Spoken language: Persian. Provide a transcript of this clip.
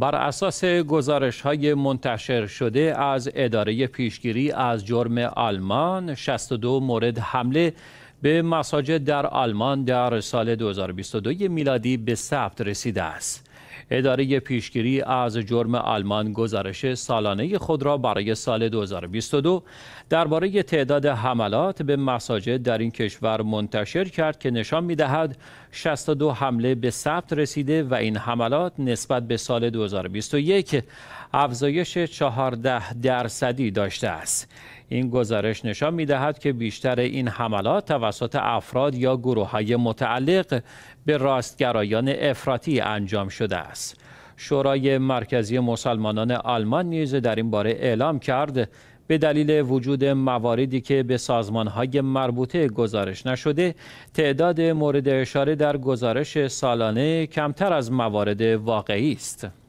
بر اساس گزارش های منتشر شده از اداره پیشگیری از جرم آلمان 62 مورد حمله به مساجد در آلمان در سال 2022 میلادی به ثبت رسیده است. اداره پیشگیری از جرم آلمان گزارش سالانه خود را برای سال 2022 درباره تعداد حملات به مساجد در این کشور منتشر کرد که نشان دهد 62 حمله به ثبت رسیده و این حملات نسبت به سال 2021 افزایش 14 درصدی داشته است. این گزارش نشان می دهد که بیشتر این حملات توسط افراد یا گروه های متعلق به راستگرایان افراطی انجام شده است. شورای مرکزی مسلمانان آلمان نیز در این باره اعلام کرد به دلیل وجود مواردی که به سازمانهای مربوطه گزارش نشده تعداد مورد اشاره در گزارش سالانه کمتر از موارد واقعی است